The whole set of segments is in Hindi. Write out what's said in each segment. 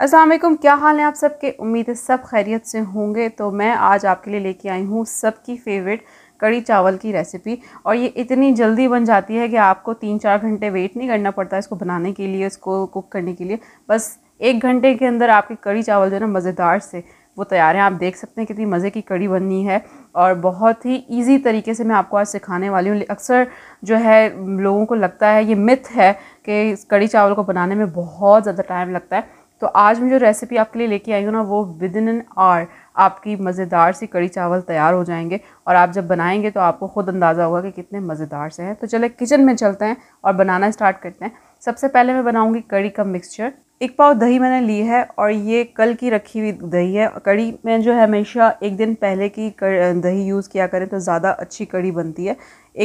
असलम क्या हाल है आप सबके उम्मीद है सब खैरियत से होंगे तो मैं आज आपके लिए लेके आई हूँ सबकी फेवरेट कड़ी चावल की रेसिपी और ये इतनी जल्दी बन जाती है कि आपको तीन चार घंटे वेट नहीं करना पड़ता इसको बनाने के लिए इसको कुक करने के लिए बस एक घंटे के अंदर आपकी कड़ी चावल जो है ना मज़ेदार से वो तैयार हैं आप देख सकते हैं कितनी मज़े की कड़ी बननी है और बहुत ही इजी तरीके से मैं आपको आज सिखाने वाली हूँ अक्सर जो है लोगों को लगता है ये मिथ है कि कड़ी चावल को बनाने में बहुत ज़्यादा टाइम लगता है तो आज मैं जो रेसिपी आपके लिए लेके आई हूँ ना वो विद इन एन आवर आपकी मज़ेदार सी कड़ी चावल तैयार हो जाएंगे और आप जब बनाएंगे तो आपको ख़ुद अंदाज़ा होगा कि कितने मज़ेदार से हैं तो चले किचन में चलते हैं और बनाना स्टार्ट करते हैं सबसे पहले मैं बनाऊँगी कड़ी का मिक्सचर एक पाव दही मैंने ली है और ये कल की रखी हुई दही है कड़ी में जो है हमेशा एक दिन पहले की दही यूज़ किया करें तो ज़्यादा अच्छी कड़ी बनती है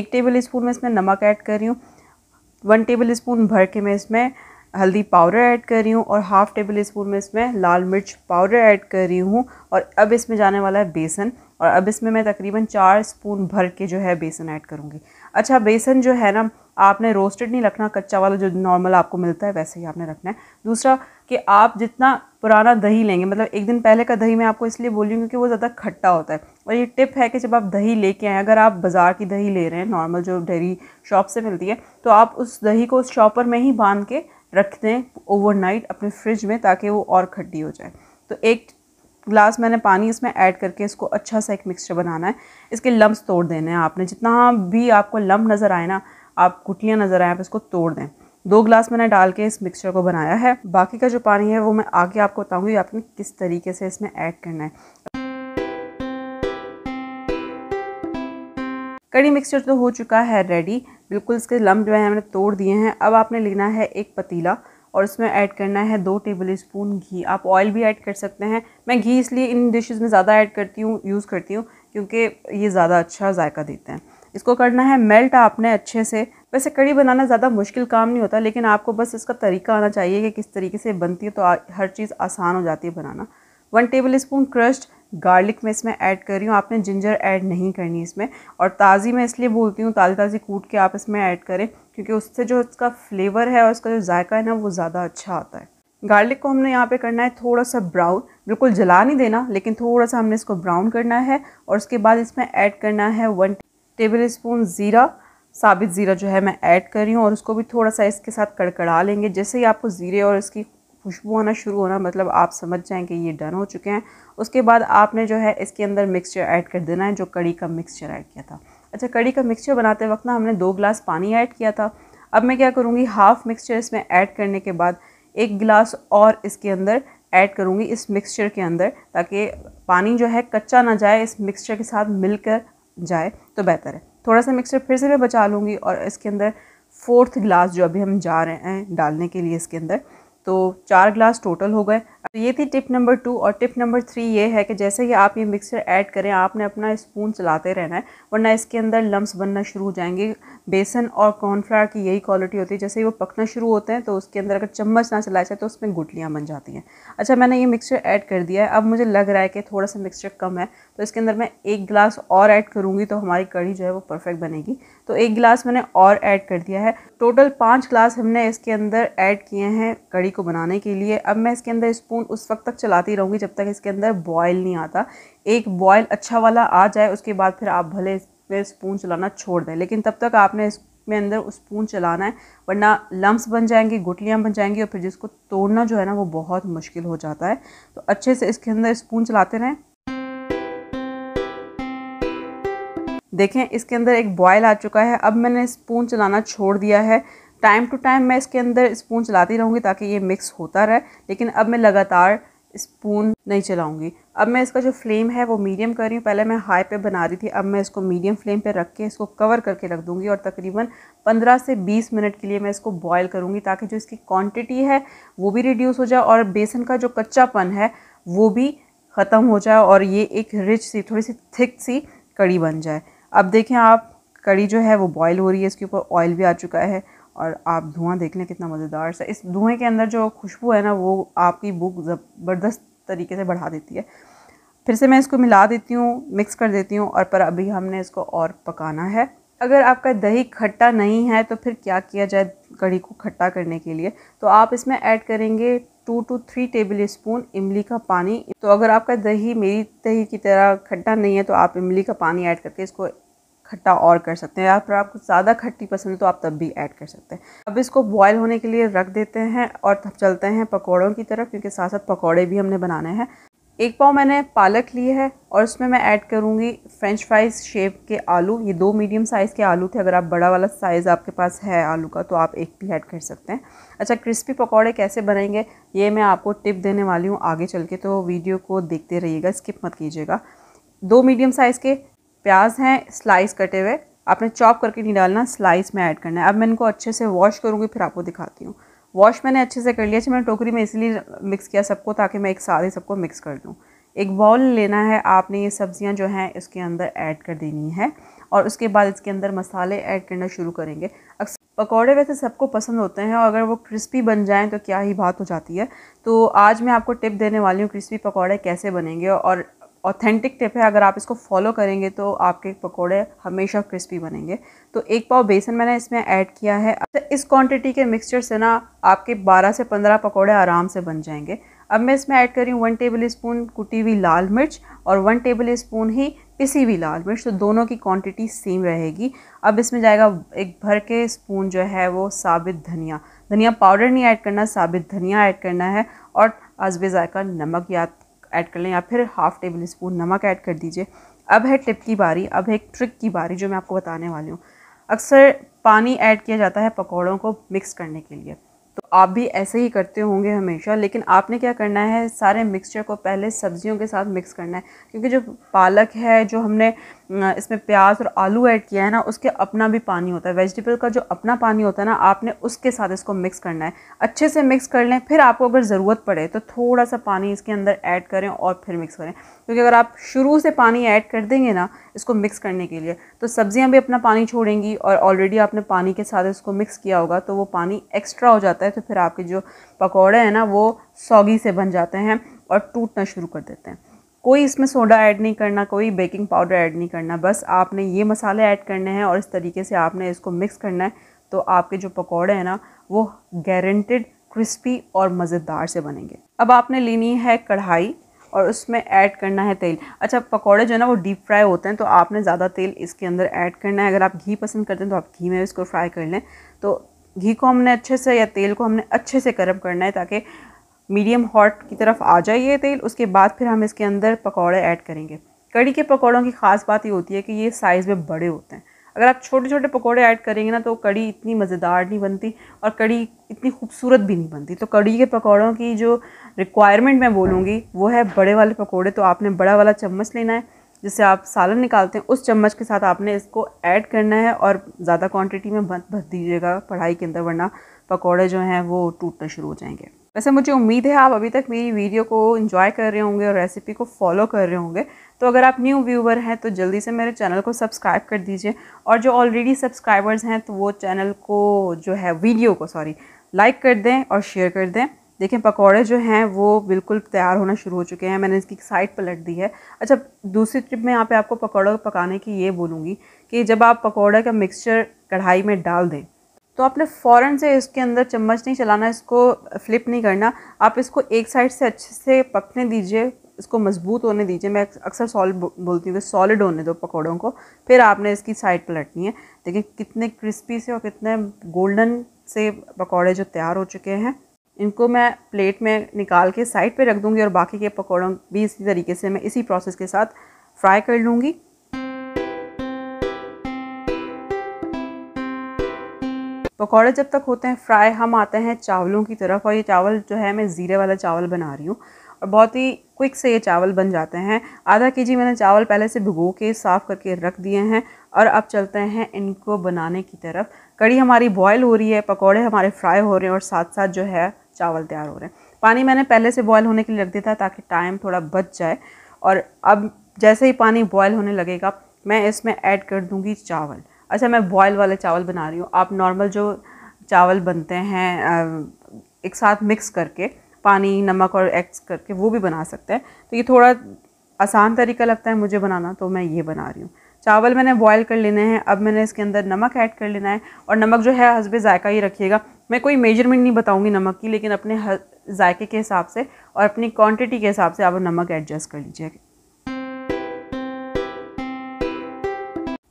एक टेबल स्पून में इसमें नमक ऐड कर रही हूँ वन टेबल स्पून भर के मैं इसमें हल्दी पाउडर ऐड कर रही हूँ और हाफ़ टेबल स्पून में इसमें लाल मिर्च पाउडर ऐड कर रही हूँ और अब इसमें जाने वाला है बेसन और अब इसमें मैं तकरीबन चार स्पून भर के जो है बेसन ऐड करूँगी अच्छा बेसन जो है ना आपने रोस्टेड नहीं रखना कच्चा वाला जो नॉर्मल आपको मिलता है वैसे ही आपने रखना है दूसरा कि आप जितना पुराना दही लेंगे मतलब एक दिन पहले का दही मैं आपको इसलिए बोल रही हूँ क्योंकि वो ज़्यादा खट्टा होता है और ये टिप है कि जब आप दही लेके आएँ अगर आप बाज़ार की दही ले रहे हैं नॉर्मल जो डेयरी शॉप से मिलती है तो आप उस दही को उस शॉपर में ही बांध के रख दें ओवरनाइट अपने फ्रिज में ताकि वो और खड्डी हो जाए तो एक ग्लास मैंने पानी इसमें ऐड करके इसको अच्छा सा एक मिक्सचर बनाना है इसके लम्ब तोड़ देने हैं आपने जितना भी आपको लम्ब नज़र आए ना आप गुटलियाँ नज़र आए आप इसको तोड़ दें दो ग्लास मैंने डाल के इस मिक्सचर को बनाया है बाकी का जो पानी है वो मैं आगे आपको बताऊँगी आपने किस तरीके से इसमें ऐड करना है कड़ी मिक्सचर तो हो चुका है रेडी बिल्कुल इसके लम्ब जो है हमने तोड़ दिए हैं अब आपने लेना है एक पतीला और इसमें ऐड करना है दो टेबल स्पून घी आप ऑयल भी ऐड कर सकते हैं मैं घी इसलिए इन डिशेज़ में ज़्यादा ऐड करती हूँ यूज़ करती हूँ क्योंकि ये ज़्यादा अच्छा जायका देते हैं इसको करना है मेल्ट आपने अच्छे से वैसे कड़ी बनाना ज़्यादा मुश्किल काम नहीं होता लेकिन आपको बस इसका तरीका आना चाहिए कि किस तरीके से बनती है तो हर चीज़ आसान हो जाती है बनाना one tablespoon crushed garlic मैं इसमें ऐड कर रही हूँ आपने जिंजर ऐड नहीं करनी इसमें और ताज़ी मैं इसलिए बोलती हूँ ताज़ी ताज़ी कूट के आप इसमें ऐड करें क्योंकि उससे जो उसका फ्लेवर है और उसका जो जायका है ना वो ज़्यादा अच्छा आता है गार्लिक को हमने यहाँ पे करना है थोड़ा सा ब्राउन बिल्कुल जला नहीं देना लेकिन थोड़ा सा हमने इसको ब्राउन करना है और उसके बाद इसमें ऐड करना है वन टेबल स्पून ज़ीरा साबित ज़ीरा जो है मैं ऐड कर रही हूँ और उसको भी थोड़ा सा इसके साथ कड़कड़ा लेंगे जैसे ही आपको ज़ीरे और इसकी खुशबू आना शुरू होना मतलब आप समझ जाएँ कि ये डन हो चुके हैं उसके बाद आपने जो है इसके अंदर मिक्सचर ऐड कर देना है जो कड़ी का मिक्सचर ऐड किया था अच्छा कड़ी का मिक्सचर बनाते वक्त ना हमने दो ग्लास पानी ऐड किया था अब मैं क्या करूँगी हाफ़ मिक्सचर इसमें ऐड करने के बाद एक गिलास और इसके अंदर ऐड करूँगी इस मिक्सचर के अंदर ताकि पानी जो है कच्चा ना जाए इस मिक्सचर के साथ मिलकर जाए तो बेहतर है थोड़ा सा मिक्सचर फिर से मैं बचा लूँगी और इसके अंदर फोर्थ गिलास जो अभी हम जा रहे हैं डालने के लिए इसके अंदर तो चार ग्लास टोटल हो गए तो ये थी टिप नंबर टू और टिप नंबर थ्री ये है कि जैसे ही आप ये मिक्सचर ऐड करें आपने अपना स्पून चलाते रहना है वरना इसके अंदर लम्ब बनना शुरू हो जाएंगे बेसन और कॉर्नफ्लावर की यही क्वालिटी होती है जैसे ही वो पकना शुरू होते हैं तो उसके अंदर अगर चम्मच ना चलाया जाए तो उसमें गुटलियाँ बन जाती हैं अच्छा मैंने ये मिक्सचर ऐड कर दिया है अब मुझे लग रहा है कि थोड़ा सा मिक्सचर कम है तो इसके अंदर मैं एक गिलास और ऐड करूँगी तो हमारी कड़ी जो है वो परफेक्ट बनेगी तो एक गिलास मैंने और ऐड कर दिया है टोटल पाँच गिलास हमने इसके अंदर ऐड किए हैं कड़ी को बनाने के लिए अब मैं इसके अंदर स्पून उस वक्त तक चलाती रहूँगी जब तक इसके अंदर बॉयल नहीं आता एक बॉयल अच्छा वाला आ जाए उसके बाद फिर आप भले पे स्पून चलाना छोड़ दें लेकिन तब तक आपने इसमें अंदर स्पून चलाना है वरना लम्ब बन जाएंगे गुटलियाँ बन जाएंगी और फिर जिसको तोड़ना जो है ना वो बहुत मुश्किल हो जाता है तो अच्छे से इसके अंदर स्पून चलाते रहें देखें इसके अंदर एक बॉयल आ चुका है अब मैंने स्पून चलाना छोड़ दिया है टाइम टू टाइम मैं इसके अंदर स्पून चलाती रहूँगी ताकि ये मिक्स होता रहे लेकिन अब मैं लगातार स्पून नहीं चलाऊंगी अब मैं इसका जो फ्लेम है वो मीडियम कर रही हूँ पहले मैं हाई पे बना रही थी अब मैं इसको मीडियम फ्लेम पे रख के इसको कवर करके रख दूँगी और तकरीबन 15 से 20 मिनट के लिए मैं इसको बॉयल करूँगी ताकि जो इसकी क्वांटिटी है वो भी रिड्यूस हो जाए और बेसन का जो कच्चापन है वो भी ख़त्म हो जाए और ये एक रिच सी थोड़ी सी थिक सी कड़ी बन जाए अब देखें आप कड़ी जो है वो बॉयल हो रही है इसके ऊपर ऑयल भी आ चुका है और आप धुआं देख लें कितना मज़ेदार सा इस धुएँ के अंदर जो खुशबू है ना वो आपकी भूख ज़बरदस्त तरीके से बढ़ा देती है फिर से मैं इसको मिला देती हूँ मिक्स कर देती हूँ और पर अभी हमने इसको और पकाना है अगर आपका दही खट्टा नहीं है तो फिर क्या किया जाए कड़ी को खट्टा करने के लिए तो आप इसमें ऐड करेंगे two to three tablespoon इमली का पानी तो अगर आपका दही मेरी दही की तरह खट्टा नहीं है तो आप इमली का पानी ऐड करके इसको खट्टा और कर सकते हैं या फिर आपको ज़्यादा खट्टी पसंद तो आप तब भी ऐड कर सकते हैं अब इसको बॉयल होने के लिए रख देते हैं और तब चलते हैं पकौड़ों की तरफ क्योंकि साथ साथ पकौड़े भी हमने बनाने हैं एक पाव मैंने पालक ली है और उसमें मैं ऐड करूँगी फ्रेंच फ्राइज शेप के आलू ये दो मीडियम साइज़ के आलू थे अगर आप बड़ा वाला साइज़ आपके पास है आलू का तो आप एक भी ऐड कर सकते हैं अच्छा क्रिस्पी पकौड़े कैसे बनेंगे ये मैं आपको टिप देने वाली हूँ आगे चल के तो वीडियो को देखते रहिएगा स्किप मत कीजिएगा दो मीडियम साइज़ के प्याज हैं स्लाइस कटे हुए आपने चॉप करके नहीं डालना स्लाइस में ऐड करना है अब मैं इनको अच्छे से वॉश करूँगी फिर आपको दिखाती हूँ वॉश मैंने अच्छे से कर लिया अच्छा मैंने टोकरी में इसलिए मिक्स किया सबको ताकि मैं एक साथ ही सबको मिक्स कर लूँ एक बॉल लेना है आपने ये सब्ज़ियाँ जो हैं इसके अंदर ऐड कर देनी है और उसके बाद इसके अंदर मसाले ऐड करना शुरू करेंगे अक्सर पकौड़े वैसे सबको पसंद होते हैं और अगर वो क्रिस्पी बन जाएं तो क्या ही बात हो जाती है तो आज मैं आपको टिप देने वाली हूँ क्रिस्पी पकौड़े कैसे बनेंगे और ऑथेंटिक टिप है अगर आप इसको फॉलो करेंगे तो आपके पकोड़े हमेशा क्रिस्पी बनेंगे तो एक पाव बेसन मैंने इसमें ऐड किया है तो इस क्वांटिटी के मिक्सचर से ना आपके 12 से 15 पकोड़े आराम से बन जाएंगे अब मैं इसमें ऐड करी हूँ वन टेबल स्पून कुटी हुई लाल मिर्च और वन टेबल स्पून ही पिसी हुई लाल मिर्च तो दोनों की क्वान्टिटी सेम रहेगी अब इसमें जाएगा एक भर के स्पून जो है वो साबित धनिया धनिया पाउडर नहीं ऐड करना साबित धनिया ऐड करना है और अजबे ज़ायका नमक या ऐड कर लें या फिर हाफ़ टेबल स्पून नमक ऐड कर दीजिए अब है टिप की बारी अब है एक ट्रिक की बारी जो मैं आपको बताने वाली हूँ अक्सर पानी ऐड किया जाता है पकौड़ों को मिक्स करने के लिए तो आप भी ऐसे ही करते होंगे हमेशा लेकिन आपने क्या करना है सारे मिक्सचर को पहले सब्जियों के साथ मिक्स करना है क्योंकि जो पालक है जो हमने इसमें प्याज और आलू ऐड किया है ना उसके अपना भी पानी होता है वेजिटेबल का जो अपना पानी होता है ना आपने उसके साथ इसको मिक्स करना है अच्छे से मिक्स कर लें फिर आपको अगर ज़रूरत पड़े तो थोड़ा सा पानी इसके अंदर ऐड करें और फिर मिक्स करें क्योंकि अगर आप शुरू से पानी ऐड कर देंगे ना इसको मिक्स करने के लिए तो सब्ज़ियाँ भी अपना पानी छोड़ेंगी और ऑलरेडी आपने पानी के साथ इसको मिक्स किया होगा तो वो पानी एक्स्ट्रा हो जाता है तो तो फिर आपके जो पकौड़े हैं ना वो सौगी से बन जाते हैं और टूटना शुरू कर देते हैं कोई इसमें सोडा ऐड नहीं करना कोई बेकिंग पाउडर ऐड नहीं करना बस आपने ये मसाले ऐड करने हैं और इस तरीके से आपने इसको मिक्स करना है तो आपके जो पकौड़े हैं ना वो गारंटेड क्रिस्पी और मज़ेदार से बनेंगे अब आपने लेनी है कढ़ाई और उसमें ऐड करना है तेल अच्छा पकौड़े जो है ना वो डीप फ्राई होते हैं तो आपने ज़्यादा तेल इसके अंदर ऐड करना है अगर आप घी पसंद करते हैं तो आप घी में इसको फ्राई कर लें तो घी को हमने अच्छे से या तेल को हमने अच्छे से गर्म करना है ताकि मीडियम हॉट की तरफ आ जाए ये तेल उसके बाद फिर हम इसके अंदर पकौड़े ऐड करेंगे कड़ी के पकौड़ों की ख़ास बात ये होती है कि ये साइज़ में बड़े होते हैं अगर आप छोटे छोटे पकौड़े ऐड करेंगे ना तो कड़ी इतनी मज़ेदार नहीं बनती और कड़ी इतनी खूबसूरत भी नहीं बनती तो कड़ी के पकौड़ों की जो रिक्वायरमेंट मैं बोलूँगी वो है बड़े वाले पकौड़े तो आपने बड़ा वाला चम्मच लेना है जिससे आप सालन निकालते हैं उस चम्मच के साथ आपने इसको ऐड करना है और ज़्यादा क्वांटिटी में मत भर दीजिएगा कढ़ाई के अंदर वरना पकौड़े जो हैं वो टूटना शुरू हो जाएंगे वैसे मुझे उम्मीद है आप अभी तक मेरी वीडियो को इन्जॉय कर रहे होंगे और रेसिपी को फॉलो कर रहे होंगे तो अगर आप न्यू व्यूवर हैं तो जल्दी से मेरे चैनल को सब्सक्राइब कर दीजिए और जो ऑलरेडी सब्सक्राइबर्स हैं तो वो चैनल को जो है वीडियो को सॉरी लाइक कर दें और शेयर कर दें देखें पकौड़े जो हैं वो बिल्कुल तैयार होना शुरू हो चुके हैं मैंने इसकी साइड पलट दी है अच्छा दूसरी ट्रिप मैं यहाँ पे आपको पकौड़ा पकाने की ये बोलूँगी कि जब आप पकौड़े का मिक्सचर कढ़ाई में डाल दें तो आपने फ़ौरन से इसके अंदर चम्मच नहीं चलाना इसको फ्लिप नहीं करना आप इसको एक साइड से अच्छे से पकने दीजिए इसको मजबूत होने दीजिए मैं अक्सर सॉलिड बोलती हूँ कि सॉलिड होने दो पकौड़ों को फिर आपने इसकी साइड पलटनी है देखिए कितने क्रिस्पी से और कितने गोल्डन से पकौड़े जो तैयार हो चुके हैं इनको मैं प्लेट में निकाल के साइड पे रख दूँगी और बाकी के पकौड़ों भी इसी तरीके से मैं इसी प्रोसेस के साथ फ्राई कर लूँगी पकौड़े जब तक होते हैं फ्राई हम आते हैं चावलों की तरफ और ये चावल जो है मैं ज़ीरे वाला चावल बना रही हूँ और बहुत ही क्विक से ये चावल बन जाते हैं आधा के जी मैंने चावल पहले से भिगो के साफ़ करके रख दिए हैं और अब चलते हैं इनको बनाने की तरफ कड़ी हमारी बॉयल हो रही है पकौड़े हमारे फ्राई हो रहे हैं और साथ साथ जो है चावल तैयार हो रहे हैं पानी मैंने पहले से बॉयल होने के लिए रख दिया था ताकि टाइम थोड़ा बच जाए और अब जैसे ही पानी बॉयल होने लगेगा मैं इसमें ऐड कर दूँगी चावल अच्छा मैं बॉयल वाले चावल बना रही हूँ आप नॉर्मल जो चावल बनते हैं एक साथ मिक्स करके पानी नमक और एग्स करके वो भी बना सकते हैं तो ये थोड़ा आसान तरीका लगता है मुझे बनाना तो मैं ये बना रही हूँ चावल मैंने बॉयल कर लेने हैं अब मैंने इसके अंदर नमक ऐड कर लेना है और नमक जो है हसबे ज़ायका ही रखिएगा मैं कोई मेजरमेंट नहीं बताऊंगी नमक की लेकिन अपने जायके के हिसाब से और अपनी क्वांटिटी के हिसाब से आप नमक एडजस्ट कर लीजिएगा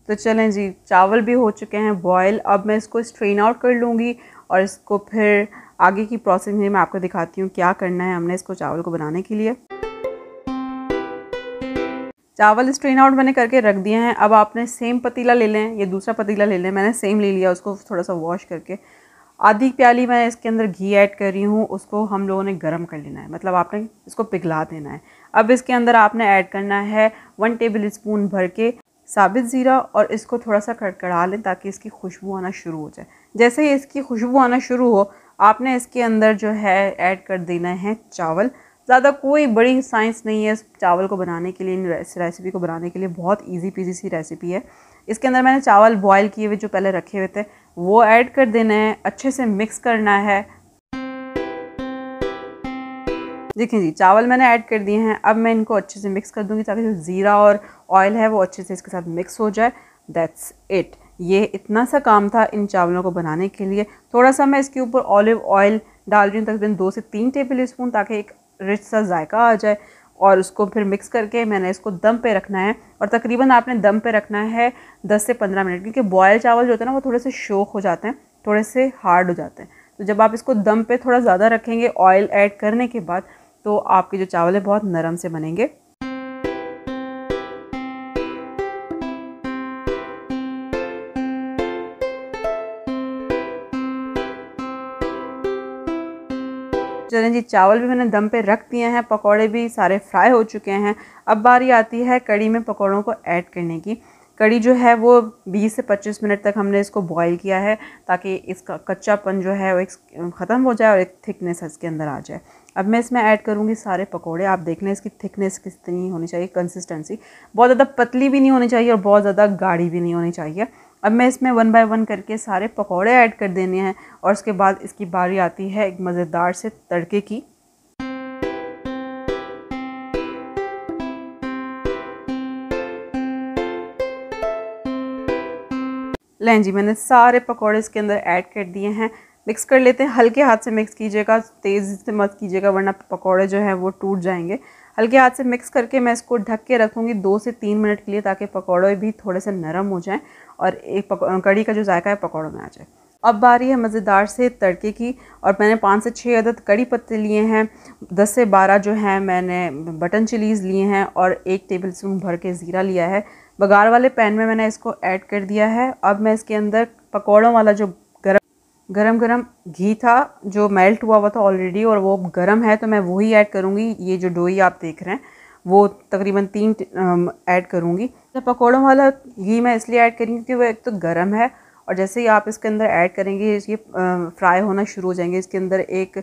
तो चलें जी चावल भी हो चुके हैं बॉयल अब मैं इसको स्ट्रेन आउट कर लूँगी और इसको फिर आगे की प्रोसेस में मैं आपको दिखाती हूँ क्या करना है हमने इसको चावल को बनाने के लिए चावल स्ट्रेन आउट मैंने करके रख दिए हैं अब आपने सेम पतीला ले लें या दूसरा पतीला ले लें मैंने सेम ले लिया उसको थोड़ा सा वॉश करके आधी प्याली मैं इसके अंदर घी ऐड कर रही हूँ उसको हम लोगों ने गर्म कर लेना है मतलब आपने इसको पिघला देना है अब इसके अंदर आपने ऐड करना है वन टेबल स्पून भर के साबित ज़ीरा और इसको थोड़ा सा कड़कड़ा लें ताकि इसकी खुशबू आना शुरू हो जाए जैसे ही इसकी खुशबू आना शुरू हो आपने इसके अंदर जो है ऐड कर देना है चावल ज़्यादा कोई बड़ी साइंस नहीं है इस चावल को बनाने के लिए इन रेसिपी को बनाने के लिए बहुत इजी पीजी सी रेसिपी है इसके अंदर मैंने चावल बॉयल किए हुए जो पहले रखे हुए थे वो ऐड कर देना है अच्छे से मिक्स करना है देखिए जी चावल मैंने ऐड कर दिए हैं अब मैं इनको अच्छे से मिक्स कर दूंगी ताकि जो ज़ीरा और ऑयल है वो अच्छे से इसके साथ मिक्स हो जाए दैट्स इट ये इतना सा काम था इन चावलों को बनाने के लिए थोड़ा सा मैं इसके ऊपर ऑलिव ऑयल डाल रही हूँ तकरीबन दो से तीन टेबल स्पून ताकि एक रिच सा जायका आ जाए और उसको फिर मिक्स करके मैंने इसको दम पे रखना है और तकरीबन आपने दम पे रखना है 10 से 15 मिनट क्योंकि बॉयल चावल जो होते हैं ना वो थोड़े से शोक हो जाते हैं थोड़े से हार्ड हो जाते हैं तो जब आप इसको दम पे थोड़ा ज़्यादा रखेंगे ऑयल ऐड करने के बाद तो आपके जो चावल है बहुत नरम से बनेंगे चलें जी चावल भी मैंने दम पे रख दिए हैं पकौड़े भी सारे फ्राई हो चुके हैं अब बारी आती है कड़ी में पकौड़ों को ऐड करने की कड़ी जो है वो 20 से 25 मिनट तक हमने इसको बॉईल किया है ताकि इसका कच्चापन जो है वो एक ख़त्म हो जाए और एक थिकनेस इसके अंदर आ जाए अब मैं इसमें ऐड करूँगी सारे पकोड़े आप देख लें इसकी थिकनेस कितनी होनी चाहिए कंसिस्टेंसी बहुत ज़्यादा पतली भी नहीं होनी चाहिए और बहुत ज़्यादा गाढ़ी भी नहीं होनी चाहिए अब मैं इसमें वन बाय वन करके सारे पकौड़े ऐड कर देने हैं और उसके बाद इसकी बारी आती है एक मज़ेदार से तड़के की लें जी मैंने सारे पकौड़े इसके अंदर ऐड कर दिए हैं मिक्स कर लेते हैं हल्के हाथ से मिक्स कीजिएगा तेज़ से मत कीजिएगा वरना पकौड़े जो है वो टूट जाएंगे हल्के हाथ से मिक्स करके मैं इसको ढक के रखूँगी दो से तीन मिनट के लिए ताकि पकौड़े भी थोड़े से नरम हो जाएँ और एक कड़ी का जो जायका है पकौड़ों में आ जाए अब बारी है मज़ेदार से तड़के की और मैंने पाँच से छः अदद कड़ी पत्ते लिए हैं दस से बारह जो हैं मैंने बटन चिलीज़ लिए हैं और एक टेबल स्पून भर के ज़ीरा लिया है बघार वाले पैन में मैंने इसको ऐड कर दिया है अब मैं इसके अंदर पकौड़ों वाला जो गरम गरम घी था जो मेल्ट हुआ हुआ था ऑलरेडी और वो गरम है तो मैं वही ऐड करूँगी ये जो डोई आप देख रहे हैं वो तकरीबन तीन ऐड करूँगी तो पकौड़ों वाला घी मैं इसलिए ऐड करी क्योंकि वो एक तो गर्म है और जैसे ही आप इसके अंदर ऐड करेंगे ये फ्राई होना शुरू हो जाएंगे इसके अंदर एक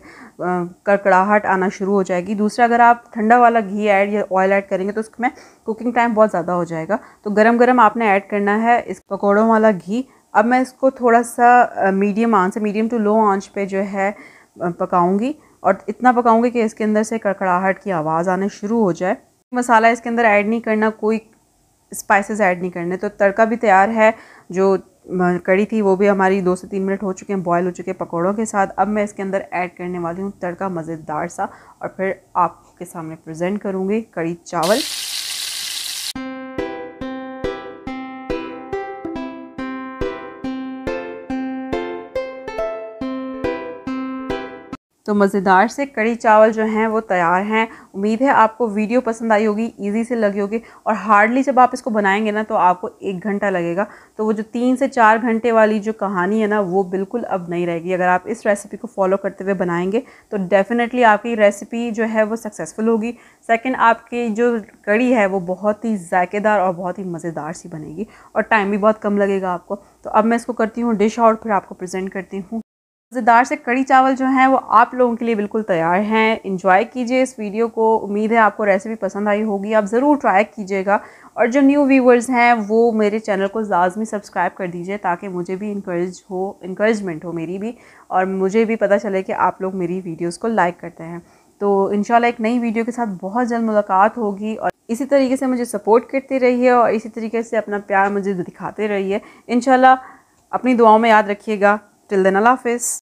कड़कड़ाहट आना शुरू हो जाएगी दूसरा अगर आप ठंडा वाला घी ऐड या ऑयल ऐड करेंगे तो उसमें कुकिंग टाइम बहुत ज़्यादा हो जाएगा तो गरम गरम आपने ऐड करना है इस पकौड़ों वाला घी अब मैं इसको थोड़ा सा मीडियम आंच से मीडियम टू लो आंच पे जो है पकाऊंगी और इतना पकाऊंगी कि इसके अंदर से कड़कड़ाहट की आवाज़ आने शुरू हो जाए मसाला इसके अंदर ऐड नहीं करना कोई स्पाइसेस ऐड नहीं करने तो तड़का भी तैयार है जो कड़ी थी वो भी हमारी दो से तीन मिनट हो चुके हैं बॉयल हो चुके हैं पकौड़ों के साथ अब मैं इसके अंदर ऐड करने वाली हूँ तड़का मज़ेदार सा और फिर आपके सामने प्रजेंट करूँगी कड़ी चावल तो मज़ेदार से कड़ी चावल जो हैं वो तैयार हैं उम्मीद है आपको वीडियो पसंद आई होगी इजी से लगी होगी और हार्डली जब आप इसको बनाएंगे ना तो आपको एक घंटा लगेगा तो वो जो तीन से चार घंटे वाली जो कहानी है ना वो बिल्कुल अब नहीं रहेगी अगर आप इस रेसिपी को फॉलो करते हुए बनाएंगे तो डेफ़िनेटली आपकी रेसिपी जो है वो सक्सेसफुल होगी सेकेंड आपकी जो कड़ी है वो बहुत ही जायकेदार और बहुत ही मज़ेदार सी बनेगी और टाइम भी बहुत कम लगेगा आपको तो अब मैं इसको करती हूँ डिश और फिर आपको प्रेजेंट करती हूँ मज़ेदार से कड़ी चावल जो हैं वो आप लोगों के लिए बिल्कुल तैयार हैं इन्जॉय कीजिए इस वीडियो को उम्मीद है आपको रेसिपी पसंद आई होगी आप ज़रूर ट्राई कीजिएगा और जो न्यू व्यूवर्स हैं वो मेरे चैनल को लाजमी सब्सक्राइब कर दीजिए ताकि मुझे भी इंकरेज हो इंकरेजमेंट हो मेरी भी और मुझे भी पता चले कि आप लोग मेरी वीडियोज़ को लाइक करते हैं तो इन एक नई वीडियो के साथ बहुत जल्द मुलाकात होगी और इसी तरीके से मुझे सपोर्ट करते रहिए और इसी तरीके से अपना प्यार मुझे दिखाते रहिए इन अपनी दुआओं में याद रखिएगा Till then, Allah Hafiz.